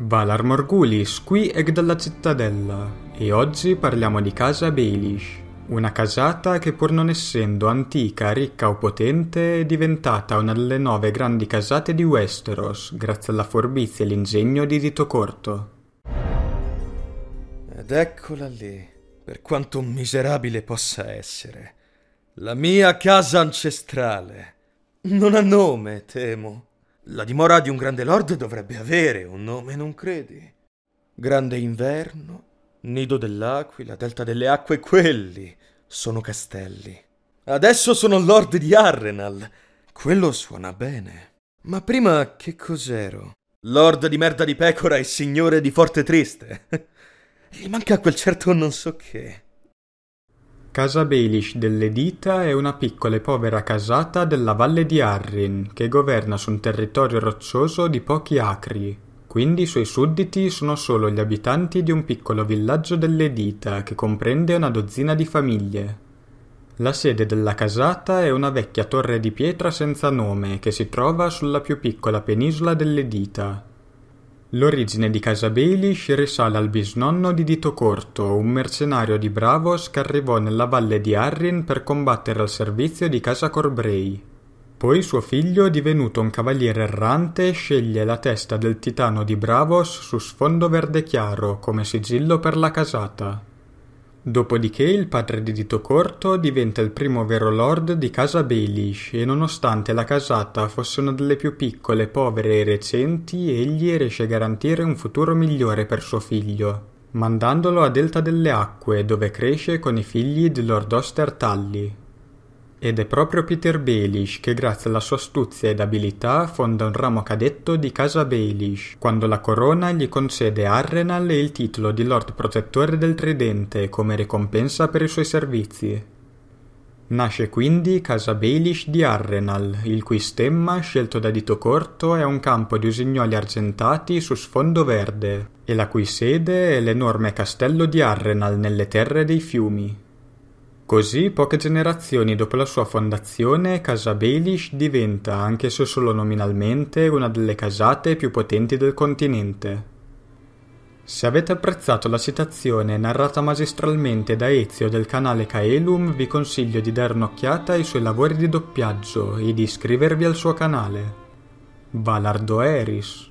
Valar Morgulis qui eg dalla cittadella e oggi parliamo di casa Baelish, una casata che pur non essendo antica, ricca o potente è diventata una delle nove grandi casate di Westeros grazie alla forbizia e l'ingegno di Dito Corto. Ed eccola lì, per quanto miserabile possa essere, la mia casa ancestrale. Non ha nome, temo. La dimora di un grande lord dovrebbe avere un nome, non credi? Grande inverno, nido dell'aquila, delta delle acque, quelli sono castelli. Adesso sono lord di Arrenal. Quello suona bene. Ma prima che cos'ero? Lord di merda di pecora e signore di forte triste. Gli manca quel certo non so che. Casa Baelish delle Dita è una piccola e povera casata della valle di Arrin, che governa su un territorio roccioso di pochi acri. Quindi i suoi sudditi sono solo gli abitanti di un piccolo villaggio delle Dita, che comprende una dozzina di famiglie. La sede della casata è una vecchia torre di pietra senza nome che si trova sulla più piccola penisola delle Dita. L'origine di Casa Casabelish risale al bisnonno di Dito Corto, un mercenario di Bravos che arrivò nella valle di Arrin per combattere al servizio di Casa Corbrei. Poi suo figlio, divenuto un cavaliere errante, sceglie la testa del titano di Bravos su sfondo verde chiaro come sigillo per la casata. Dopodiché il padre di Corto diventa il primo vero lord di casa Baelish e nonostante la casata fosse una delle più piccole, povere e recenti, egli riesce a garantire un futuro migliore per suo figlio, mandandolo a Delta delle Acque dove cresce con i figli di Lord Oster Tully. Ed è proprio Peter Baelish che grazie alla sua astuzia ed abilità fonda un ramo cadetto di casa Baelish, quando la corona gli concede Arrenal e il titolo di Lord Protettore del Tridente come ricompensa per i suoi servizi. Nasce quindi Casa Baelish di Arrenal, il cui stemma, scelto da dito corto, è un campo di usignoli argentati su sfondo verde, e la cui sede è l'enorme castello di Arrenal nelle terre dei fiumi. Così, poche generazioni dopo la sua fondazione, Casa Baelish diventa, anche se solo nominalmente, una delle casate più potenti del continente. Se avete apprezzato la citazione narrata magistralmente da Ezio del canale Kaelum, vi consiglio di dare un'occhiata ai suoi lavori di doppiaggio e di iscrivervi al suo canale. Valardo Eris